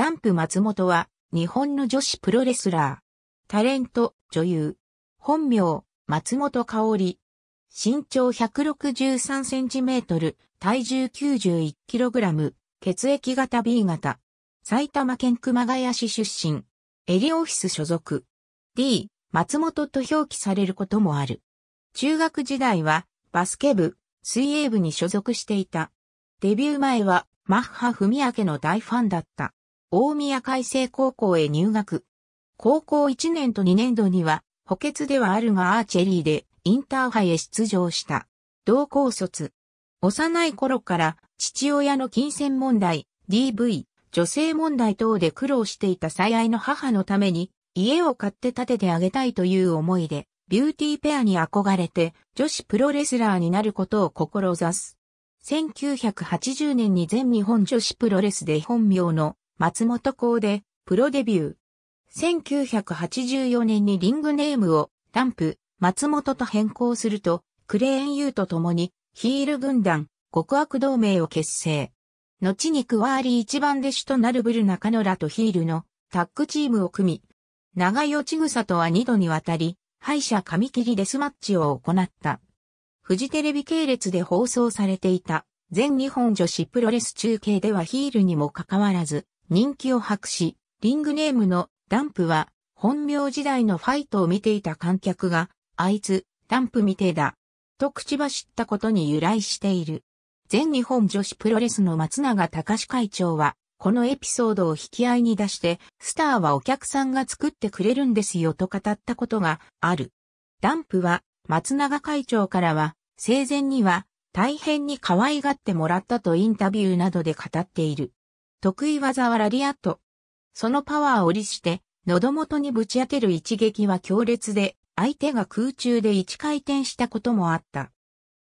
ダンプ松本は、日本の女子プロレスラー。タレント、女優。本名、松本香織。身長163センチメートル、体重91キログラム、血液型 B 型。埼玉県熊谷市出身。エリオフィス所属。D、松本と表記されることもある。中学時代は、バスケ部、水泳部に所属していた。デビュー前は、マッハ文明の大ファンだった。大宮海星高校へ入学。高校1年と2年度には、補欠ではあるがアーチェリーでインターハイへ出場した。同校卒。幼い頃から父親の金銭問題、DV、女性問題等で苦労していた最愛の母のために家を買って建ててあげたいという思いで、ビューティーペアに憧れて女子プロレスラーになることを志す。1980年に全日本女子プロレスで本名の松本校でプロデビュー。1984年にリングネームをランプ、松本と変更すると、クレーン U と共にヒール軍団、極悪同盟を結成。後にクワーリー一番弟子となるブル中野らとヒールのタッグチームを組み、長与千草とは二度にわたり、敗者紙切りデスマッチを行った。フジテレビ系列で放送されていた全日本女子プロレス中継ではヒールにもかかわらず、人気を博し、リングネームのダンプは本名時代のファイトを見ていた観客が、あいつ、ダンプみてえだ、と口走ったことに由来している。全日本女子プロレスの松永隆会長は、このエピソードを引き合いに出して、スターはお客さんが作ってくれるんですよと語ったことがある。ダンプは、松永会長からは、生前には、大変に可愛がってもらったとインタビューなどで語っている。得意技はラリアット。そのパワーを利して、喉元にぶち当てる一撃は強烈で、相手が空中で一回転したこともあった。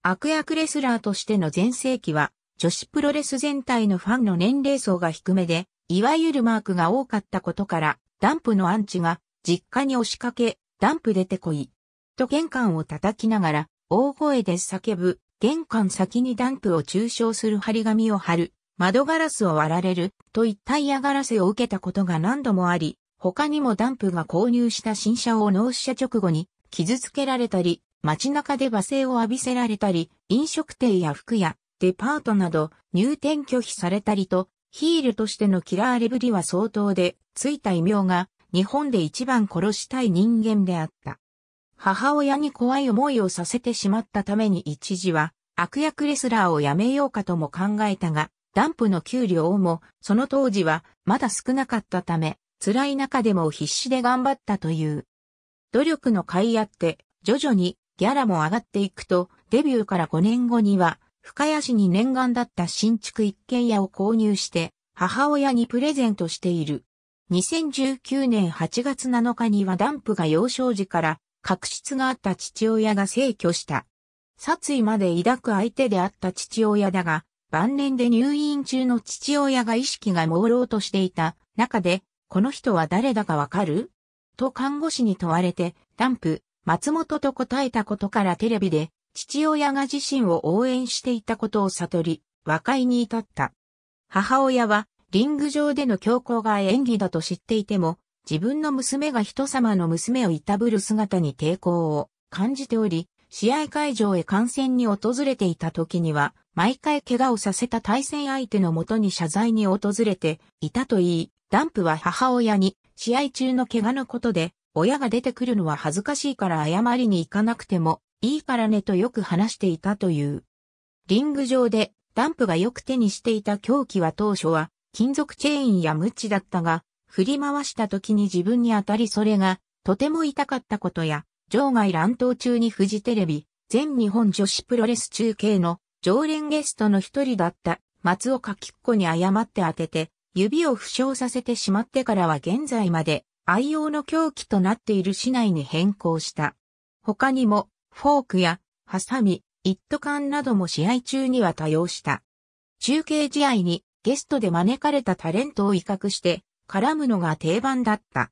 悪役レスラーとしての前世紀は、女子プロレス全体のファンの年齢層が低めで、いわゆるマークが多かったことから、ダンプのアンチが、実家に押しかけ、ダンプ出てこい。と玄関を叩きながら、大声で叫ぶ、玄関先にダンプを中傷する張り紙を貼る、窓ガラスを割られるといった嫌がらせを受けたことが何度もあり、他にもダンプが購入した新車を納車直後に傷つけられたり、街中で罵声を浴びせられたり、飲食店や服屋、デパートなど入店拒否されたりと、ヒールとしてのキラーレブリは相当で、ついた異名が日本で一番殺したい人間であった。母親に怖い思いをさせてしまったために一時は悪役レスラーをやめようかとも考えたが、ダンプの給料も、その当時はまだ少なかったため、辛い中でも必死で頑張ったという。努力の甲斐あって、徐々にギャラも上がっていくと、デビューから5年後には、深谷市に念願だった新築一軒家を購入して、母親にプレゼントしている。2019年8月7日にはダンプが幼少時から、確執があった父親が逝去した。殺意まで抱く相手であった父親だが、晩年で入院中の父親が意識が朦朧としていた中で、この人は誰だかわかると看護師に問われて、ダンプ、松本と答えたことからテレビで、父親が自身を応援していたことを悟り、和解に至った。母親は、リング上での強行が演技だと知っていても、自分の娘が人様の娘をいたぶる姿に抵抗を感じており、試合会場へ観戦に訪れていた時には、毎回怪我をさせた対戦相手のもとに謝罪に訪れていたといい、ダンプは母親に、試合中の怪我のことで、親が出てくるのは恥ずかしいから謝りに行かなくても、いいからねとよく話していたという。リング上で、ダンプがよく手にしていた凶器は当初は、金属チェーンやムチだったが、振り回した時に自分に当たりそれが、とても痛かったことや、場外乱闘中にフジテレビ、全日本女子プロレス中継の常連ゲストの一人だった松岡きっこに誤って当てて、指を負傷させてしまってからは現在まで愛用の凶器となっている市内に変更した。他にも、フォークや、ハサミ、一ト缶なども試合中には多用した。中継試合にゲストで招かれたタレントを威嚇して絡むのが定番だった。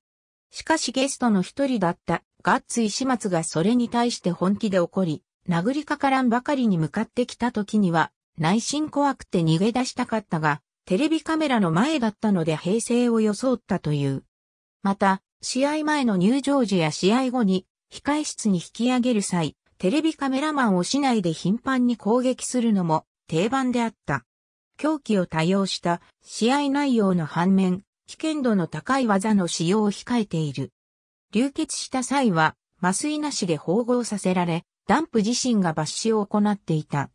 しかしゲストの一人だったガッツ石松がそれに対して本気で怒り、殴りかからんばかりに向かってきた時には、内心怖くて逃げ出したかったが、テレビカメラの前だったので平静を装ったという。また、試合前の入場時や試合後に、控室に引き上げる際、テレビカメラマンを市内で頻繁に攻撃するのも定番であった。狂気を多用した試合内容の反面、危険度の高い技の使用を控えている。流血した際は、麻酔なしで縫合させられ、ダンプ自身が抜歯を行っていた。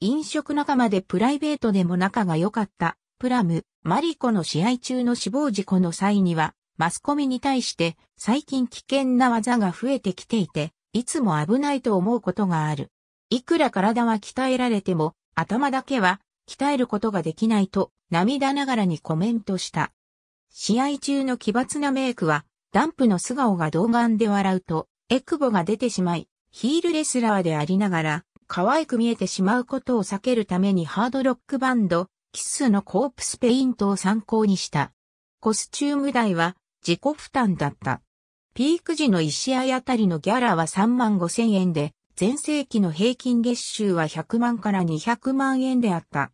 飲食仲間でプライベートでも仲が良かった、プラム、マリコの試合中の死亡事故の際には、マスコミに対して最近危険な技が増えてきていて、いつも危ないと思うことがある。いくら体は鍛えられても、頭だけは鍛えることができないと涙ながらにコメントした。試合中の奇抜なメイクはダンプの素顔が童顔で笑うと、エクボが出てしまい、ヒールレスラーでありながら、可愛く見えてしまうことを避けるためにハードロックバンド、キスのコープスペイントを参考にした。コスチューム代は自己負担だった。ピーク時の1試合あたりのギャラは3万5千円で、前世紀の平均月収は100万から200万円であった。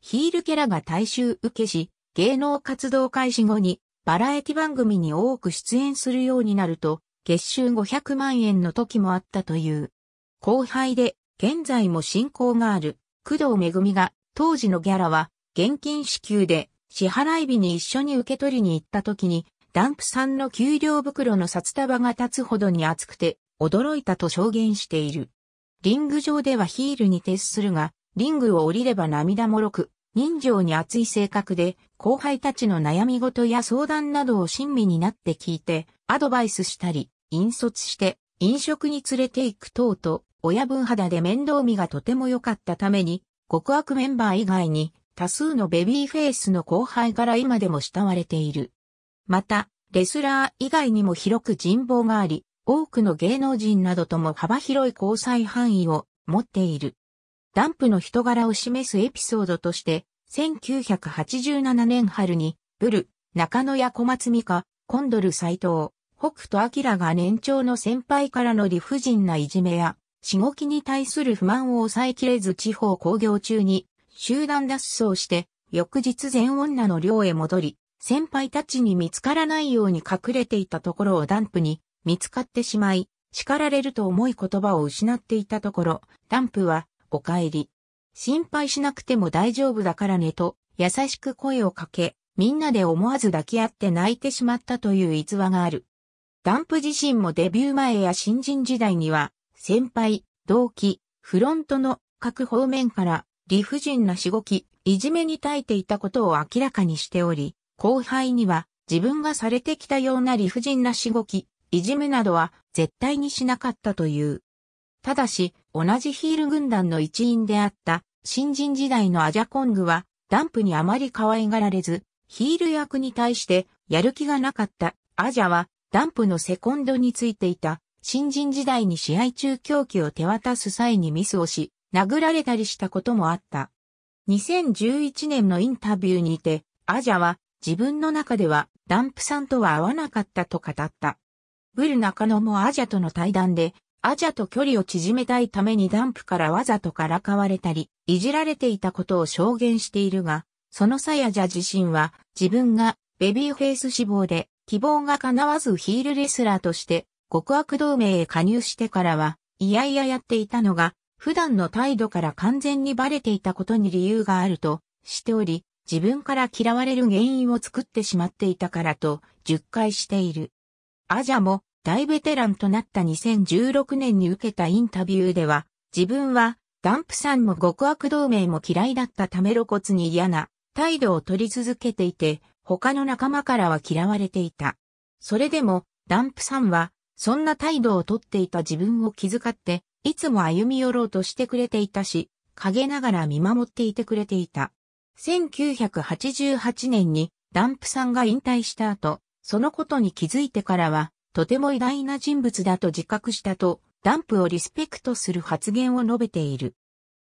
ヒールキャラが大衆受けし、芸能活動開始後にバラエティ番組に多く出演するようになると、月収500万円の時もあったという。後輩で、現在も親交がある、工藤恵が、当時のギャラは、現金支給で、支払い日に一緒に受け取りに行った時に、ダンプさんの給料袋の札束が立つほどに厚くて、驚いたと証言している。リング上ではヒールに徹するが、リングを降りれば涙もろく、人情に熱い性格で、後輩たちの悩み事や相談などを親身になって聞いて、アドバイスしたり、引率して、飲食に連れて行く等と、親分肌で面倒見がとても良かったために、極悪メンバー以外に、多数のベビーフェイスの後輩から今でも慕われている。また、レスラー以外にも広く人望があり、多くの芸能人などとも幅広い交際範囲を持っている。ダンプの人柄を示すエピソードとして、1987年春に、ブル、中野や小松美香、コンドル斎藤、北斗明が年長の先輩からの理不尽ないじめや、仕事に対する不満を抑えきれず地方工業中に、集団脱走して、翌日全女の寮へ戻り、先輩たちに見つからないように隠れていたところをダンプに見つかってしまい、叱られると重い言葉を失っていたところ、ダンプはお帰り。心配しなくても大丈夫だからねと、優しく声をかけ、みんなで思わず抱き合って泣いてしまったという逸話がある。ダンプ自身もデビュー前や新人時代には、先輩、同期、フロントの各方面から理不尽なしごき、いじめに耐えていたことを明らかにしており、後輩には自分がされてきたような理不尽なしごき、いじめなどは絶対にしなかったという。ただし、同じヒール軍団の一員であった新人時代のアジャコングはダンプにあまり可愛がられず、ヒール役に対してやる気がなかったアジャはダンプのセコンドについていた新人時代に試合中狂気を手渡す際にミスをし、殴られたりしたこともあった。2011年のインタビューにて、アジャは自分の中ではダンプさんとは合わなかったと語った。ブル中野もアジャとの対談で、アジャと距離を縮めたいためにダンプからわざとからかわれたり、いじられていたことを証言しているが、その際アジャ自身は自分がベビーフェイス志望で希望が叶わずヒールレスラーとして極悪同盟へ加入してからは、いやいややっていたのが、普段の態度から完全にバレていたことに理由があるとしており、自分から嫌われる原因を作ってしまっていたからと、1回している。アジャも大ベテランとなった2016年に受けたインタビューでは、自分は、ダンプさんも極悪同盟も嫌いだったため露骨に嫌な態度を取り続けていて、他の仲間からは嫌われていた。それでも、ダンプさんは、そんな態度をとっていた自分を気遣って、いつも歩み寄ろうとしてくれていたし、陰ながら見守っていてくれていた。1988年に、ダンプさんが引退した後、そのことに気づいてからは、とても偉大な人物だと自覚したと、ダンプをリスペクトする発言を述べている。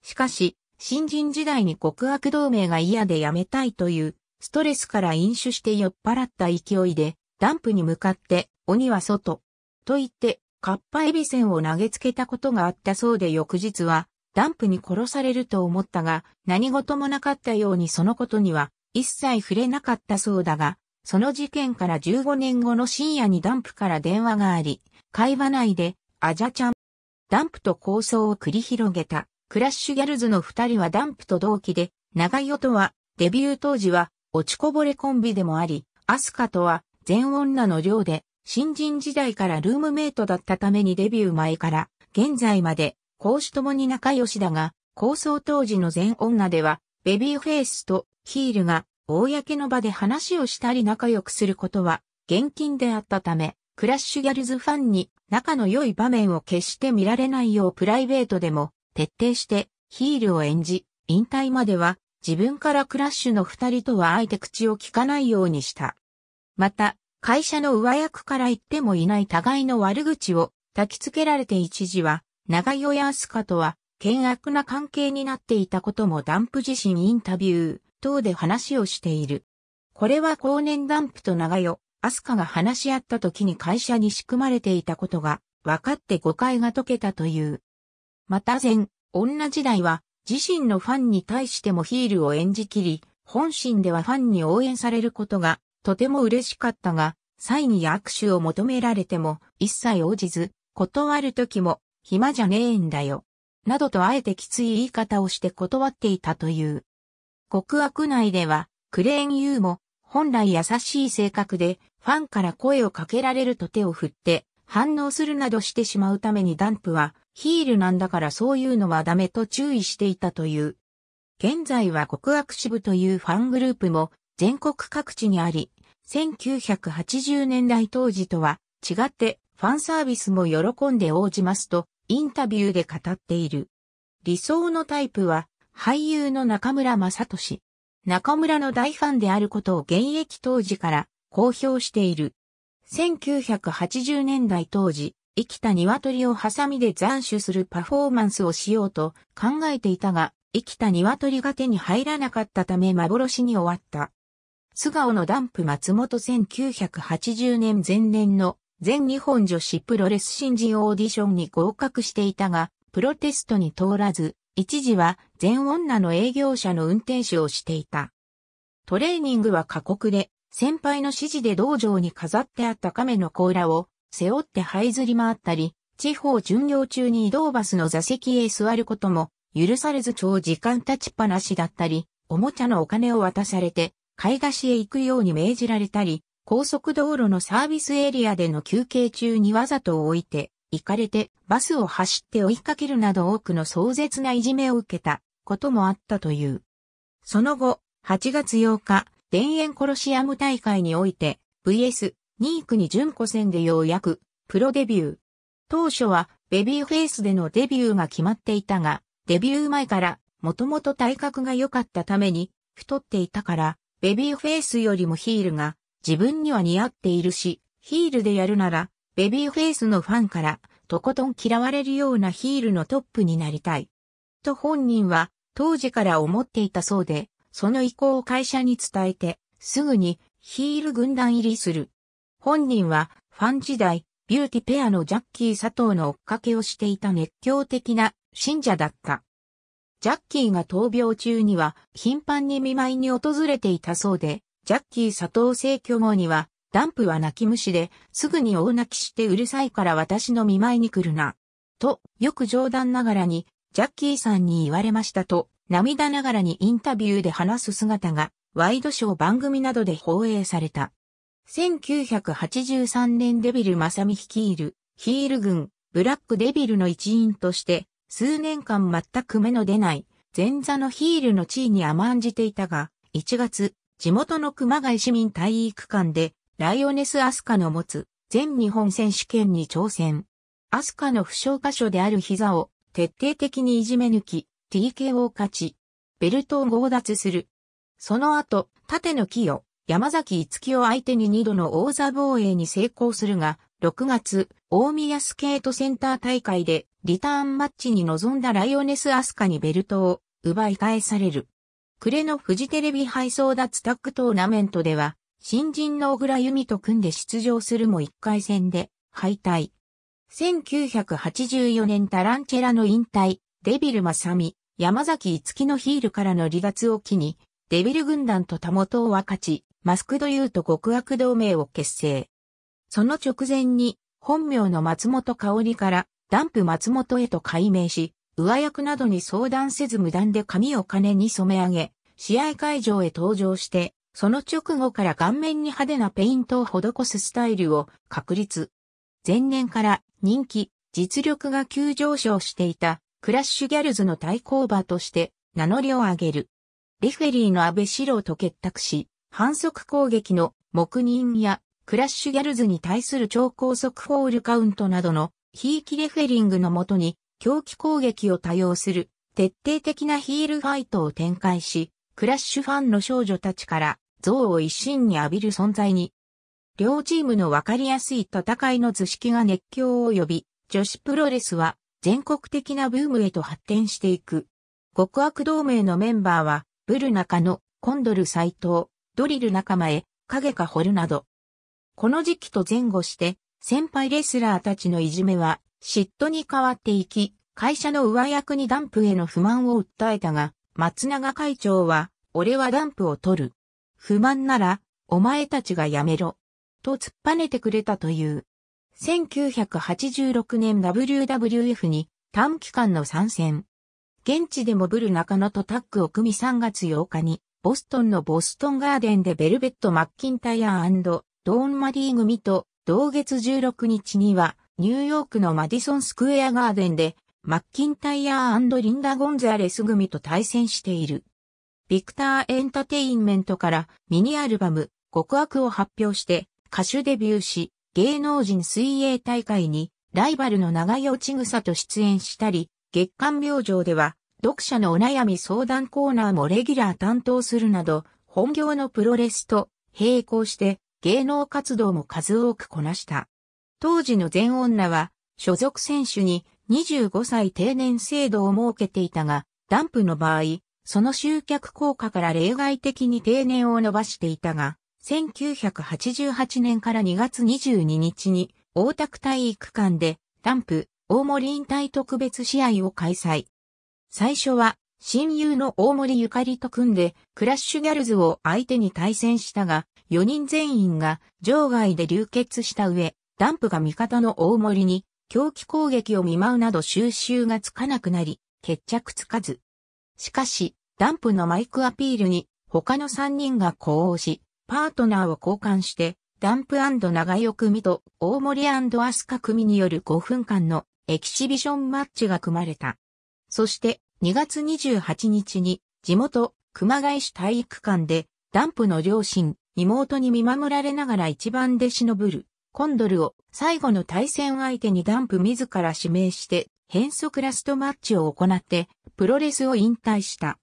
しかし、新人時代に極悪同盟が嫌で辞めたいという、ストレスから飲酒して酔っ払った勢いで、ダンプに向かって、鬼は外。と言って、カッパエビセンを投げつけたことがあったそうで翌日は、ダンプに殺されると思ったが、何事もなかったようにそのことには、一切触れなかったそうだが、その事件から15年後の深夜にダンプから電話があり、会話内で、あじゃちゃん。ダンプと構想を繰り広げた、クラッシュギャルズの二人はダンプと同期で、長代とは、デビュー当時は、落ちこぼれコンビでもあり、アスカとは、全女の寮で、新人時代からルームメイトだったためにデビュー前から、現在まで、講師ともに仲良しだが、構想当時の全女では、ベビーフェイスとヒールが公の場で話をしたり仲良くすることは厳禁であったため、クラッシュギャルズファンに仲の良い場面を決して見られないようプライベートでも徹底してヒールを演じ、引退までは自分からクラッシュの二人とはあえて口を聞かないようにした。また、会社の上役から言ってもいない互いの悪口を焚きつけられて一時は、長与や飛とは、険悪な関係になっていたこともダンプ自身インタビュー。等で話をしている。これは後年ダンプと長代、アスカが話し合った時に会社に仕組まれていたことが分かって誤解が解けたという。また前、女時代は自身のファンに対してもヒールを演じきり、本心ではファンに応援されることがとても嬉しかったが、際に握手を求められても一切応じず、断る時も暇じゃねえんだよ。などとあえてきつい言い方をして断っていたという。極悪内では、クレーンユーも、本来優しい性格で、ファンから声をかけられると手を振って、反応するなどしてしまうためにダンプは、ヒールなんだからそういうのはダメと注意していたという。現在は極悪支部というファングループも全国各地にあり、1980年代当時とは違ってファンサービスも喜んで応じますとインタビューで語っている。理想のタイプは俳優の中村正俊。中村の大ファンであることを現役当時から公表している。1980年代当時、生きた鶏をハサミで斬首するパフォーマンスをしようと考えていたが、生きた鶏が手に入らなかったため幻に終わった。素顔のダンプ松本1980年前年の全日本女子プロレス新人オーディションに合格していたが、プロテストに通らず、一時は全女の営業者の運転手をしていた。トレーニングは過酷で、先輩の指示で道場に飾ってあった亀の甲羅を背負って這いずり回ったり、地方巡業中に移動バスの座席へ座ることも許されず長時間立ちっぱなしだったり、おもちゃのお金を渡されて、買い出しへ行くように命じられたり、高速道路のサービスエリアでの休憩中にわざと置いて、行かれてバスを走って追いかけるなど多くの壮絶ないじめを受けたこともあったという。その後、8月8日、田園コロシアム大会において VS ニークに準子戦でようやくプロデビュー。当初はベビーフェイスでのデビューが決まっていたが、デビュー前からもともと体格が良かったために太っていたから、ベビーフェイスよりもヒールが自分には似合っているし、ヒールでやるならベビーフェイスのファンから、とことん嫌われるようなヒールのトップになりたい。と本人は、当時から思っていたそうで、その意向を会社に伝えて、すぐにヒール軍団入りする。本人は、ファン時代、ビューティペアのジャッキー佐藤の追っかけをしていた熱狂的な信者だった。ジャッキーが闘病中には頻繁に見舞いに訪れていたそうで、ジャッキー佐藤逝去後にはダンプは泣き虫で、すぐに大泣きしてうるさいから私の見舞いに来るな。と、よく冗談ながらに、ジャッキーさんに言われましたと、涙ながらにインタビューで話す姿が、ワイドショー番組などで放映された。1983年デビル・マサミ率いる、ヒール軍、ブラックデビルの一員として、数年間全く目の出ない、前座のヒールの地位に甘んじていたが、1月、地元の熊谷市民体育館で、ライオネス・アスカの持つ全日本選手権に挑戦。アスカの負傷箇所である膝を徹底的にいじめ抜き、TKO 勝ち、ベルトを強奪する。その後、縦の木を山崎五木を相手に2度の王座防衛に成功するが、6月、大宮スケートセンター大会でリターンマッチに臨んだライオネス・アスカにベルトを奪い返される。暮れのフジテレビ配送脱タックトーナメントでは、新人の小倉由美と組んで出場するも1回戦で敗退。1984年タランチェラの引退、デビルマサミ、山崎五木のヒールからの離脱を機に、デビル軍団とタモを分かち、マスクドユーと極悪同盟を結成。その直前に、本名の松本香里から、ダンプ松本へと改名し、上役などに相談せず無断で髪を金に染め上げ、試合会場へ登場して、その直後から顔面に派手なペイントを施すスタイルを確立。前年から人気、実力が急上昇していたクラッシュギャルズの対抗馬として名乗りを上げる。レフェリーの安倍史郎と結託し、反則攻撃の黙認やクラッシュギャルズに対する超高速フォールカウントなどのひいきレフェリングのもとに狂気攻撃を多用する徹底的なヒールファイトを展開し、クラッシュファンの少女たちから憎悪を一身に浴びる存在に。両チームのわかりやすい戦いの図式が熱狂を呼び、女子プロレスは全国的なブームへと発展していく。極悪同盟のメンバーは、ブル中野、コンドル斎藤、ドリル仲間へ、影か掘るなど。この時期と前後して、先輩レスラーたちのいじめは、嫉妬に変わっていき、会社の上役にダンプへの不満を訴えたが、松永会長は、俺はダンプを取る。不満なら、お前たちがやめろ。と突っぱねてくれたという。1986年 WWF に短期間の参戦。現地でもブル中野とタッグを組み3月8日に、ボストンのボストンガーデンでベルベット・マッキンタイアドーン・マリー組と、同月16日には、ニューヨークのマディソン・スクエア・ガーデンで、マッキンタイヤーリンダ・ゴンザレス組と対戦している。ビクターエンタテインメントからミニアルバム、極悪を発表して歌手デビューし、芸能人水泳大会にライバルの長与千草と出演したり、月刊明星では読者のお悩み相談コーナーもレギュラー担当するなど、本業のプロレスと並行して芸能活動も数多くこなした。当時の全女は所属選手に25歳定年制度を設けていたが、ダンプの場合、その集客効果から例外的に定年を伸ばしていたが、1988年から2月22日に大田区体育館でダンプ大森引退特別試合を開催。最初は親友の大森ゆかりと組んでクラッシュギャルズを相手に対戦したが、4人全員が場外で流血した上、ダンプが味方の大森に狂気攻撃を見舞うなど収集がつかなくなり、決着つかず。しかし、ダンプのマイクアピールに他の3人が呼応し、パートナーを交換して、ダンプ長代組と大森アスカ組による5分間のエキシビションマッチが組まれた。そして2月28日に地元熊谷市体育館でダンプの両親、妹に見守られながら一番弟子のブル、コンドルを最後の対戦相手にダンプ自ら指名して変則ラストマッチを行ってプロレスを引退した。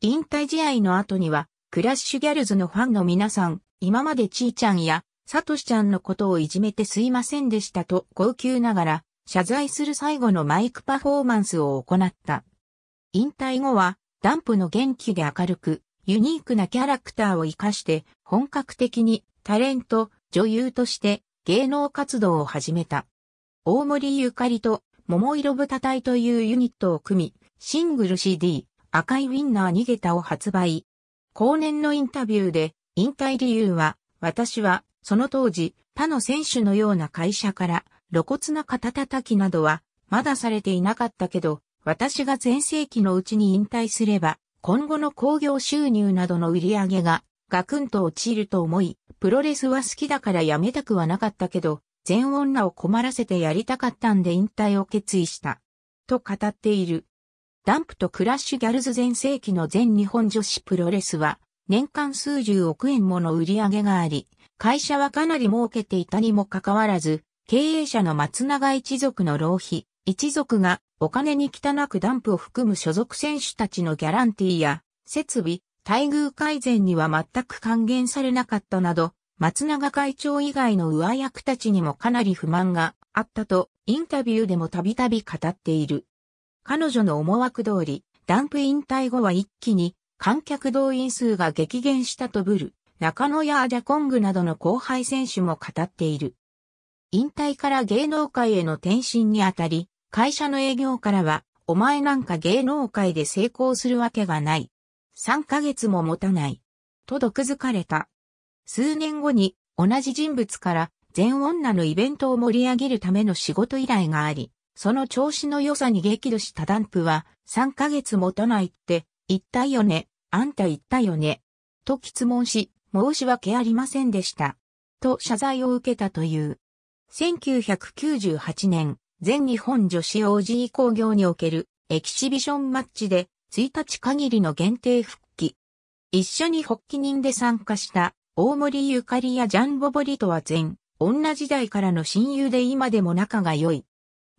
引退試合の後にはクラッシュギャルズのファンの皆さん、今までちーちゃんやサトシちゃんのことをいじめてすいませんでしたと号泣ながら謝罪する最後のマイクパフォーマンスを行った。引退後はダンプの元気で明るくユニークなキャラクターを活かして本格的にタレント、女優として芸能活動を始めた。大森ゆかりと桃色豚隊というユニットを組み、シングル CD 赤いウィンナー逃げたを発売。後年のインタビューで引退理由は私はその当時他の選手のような会社から露骨な肩叩きなどはまだされていなかったけど私が前世紀のうちに引退すれば今後の興行収入などの売り上げがガクンと落ちると思いプロレスは好きだからやめたくはなかったけど、全女を困らせてやりたかったんで引退を決意した。と語っている。ダンプとクラッシュギャルズ全盛期の全日本女子プロレスは、年間数十億円もの売り上げがあり、会社はかなり儲けていたにもかかわらず、経営者の松永一族の浪費、一族がお金に汚くダンプを含む所属選手たちのギャランティーや設備、待遇改善には全く還元されなかったなど、松永会長以外の上役たちにもかなり不満があったと、インタビューでもたびたび語っている。彼女の思惑通り、ダンプ引退後は一気に観客動員数が激減したとブル、中野やアジャコングなどの後輩選手も語っている。引退から芸能界への転身にあたり、会社の営業からは、お前なんか芸能界で成功するわけがない。3ヶ月も持たない。と毒づかれた。数年後に同じ人物から全女のイベントを盛り上げるための仕事依頼があり、その調子の良さに激怒したダンプは3ヶ月持たないって言ったよね、あんた言ったよね、と質問し、申し訳ありませんでした。と謝罪を受けたという。1998年、全日本女子 OG 工業におけるエキシビションマッチで1日限りの限定復帰。一緒に発起人で参加した大森ゆかりやジャンボボリとは全、女時代からの親友で今でも仲が良い。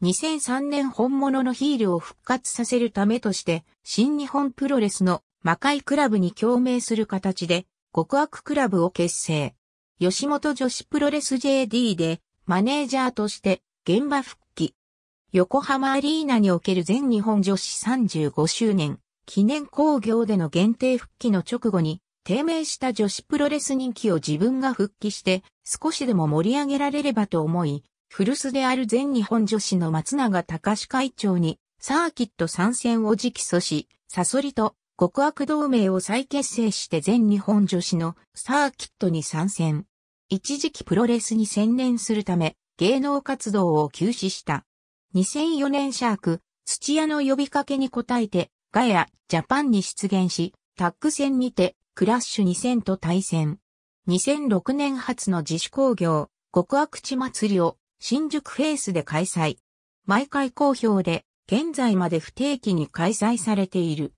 2003年本物のヒールを復活させるためとして、新日本プロレスの魔界クラブに共鳴する形で、極悪クラブを結成。吉本女子プロレス JD で、マネージャーとして、現場復横浜アリーナにおける全日本女子35周年記念興行での限定復帰の直後に、低迷した女子プロレス人気を自分が復帰して少しでも盛り上げられればと思い、古巣である全日本女子の松永隆会長にサーキット参戦を直訴し、サソリと極悪同盟を再結成して全日本女子のサーキットに参戦。一時期プロレスに専念するため芸能活動を休止した。2004年シャーク、土屋の呼びかけに応えて、ガヤ、ジャパンに出現し、タッグ戦にて、クラッシュ2000と対戦。2006年初の自主工業、極悪地祭りを新宿フェイスで開催。毎回好評で、現在まで不定期に開催されている。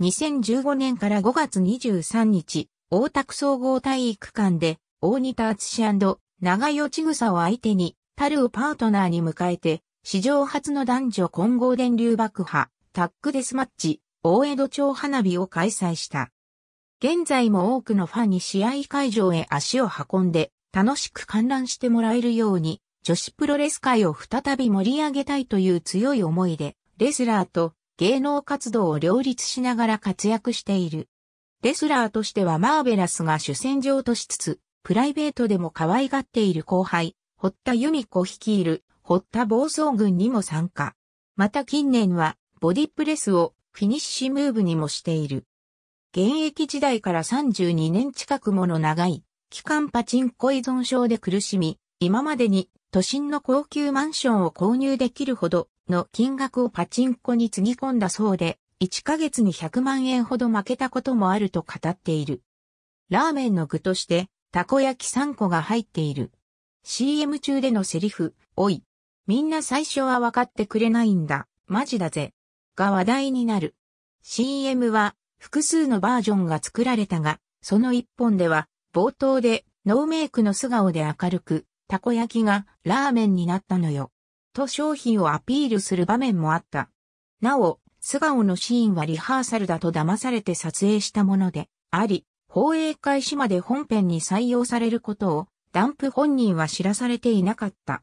2015年から5月23日、大田区総合体育館で、大仁田敦長代千草を相手に、タルをパートナーに迎えて、史上初の男女混合電流爆破、タッグデスマッチ、大江戸町花火を開催した。現在も多くのファンに試合会場へ足を運んで、楽しく観覧してもらえるように、女子プロレス界を再び盛り上げたいという強い思いで、レスラーと芸能活動を両立しながら活躍している。レスラーとしてはマーベラスが主戦場としつつ、プライベートでも可愛がっている後輩、堀田由美子率いる堀田暴走軍にも参加。また近年は、ボディプレスをフィニッシュムーブにもしている。現役時代から32年近くもの長い、期間パチンコ依存症で苦しみ、今までに都心の高級マンションを購入できるほどの金額をパチンコにつぎ込んだそうで、1ヶ月に100万円ほど負けたこともあると語っている。ラーメンの具として、たこ焼き3個が入っている。CM 中でのセリフ、おい、みんな最初は分かってくれないんだ、マジだぜ。が話題になる。CM は複数のバージョンが作られたが、その一本では冒頭でノーメイクの素顔で明るく、たこ焼きがラーメンになったのよ。と商品をアピールする場面もあった。なお、素顔のシーンはリハーサルだと騙されて撮影したものであり、放映開始まで本編に採用されることをダンプ本人は知らされていなかった。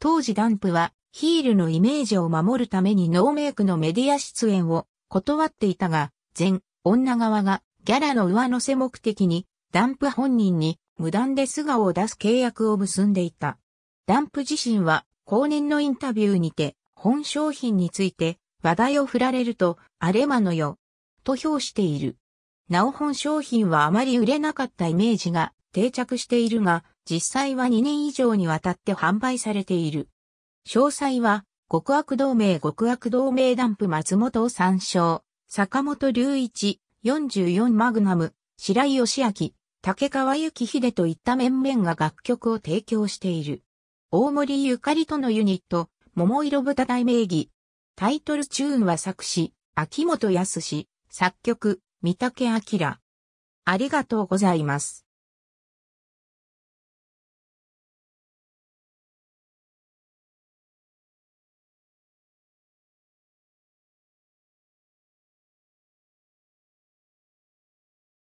当時ダンプはヒールのイメージを守るためにノーメイクのメディア出演を断っていたが、全女側がギャラの上乗せ目的にダンプ本人に無断で素顔を出す契約を結んでいた。ダンプ自身は後年のインタビューにて本商品について話題を振られるとあれまのよと評している。なお本商品はあまり売れなかったイメージが定着しているが、実際は2年以上にわたって販売されている。詳細は、極悪同盟極悪同盟ダンプ松本を参照、坂本隆一、44マグナム、白井義明、竹川幸秀といった面々が楽曲を提供している。大森ゆかりとのユニット、桃色豚大名義。タイトルチューンは作詞、秋元康、作曲、三竹明。ありがとうございます。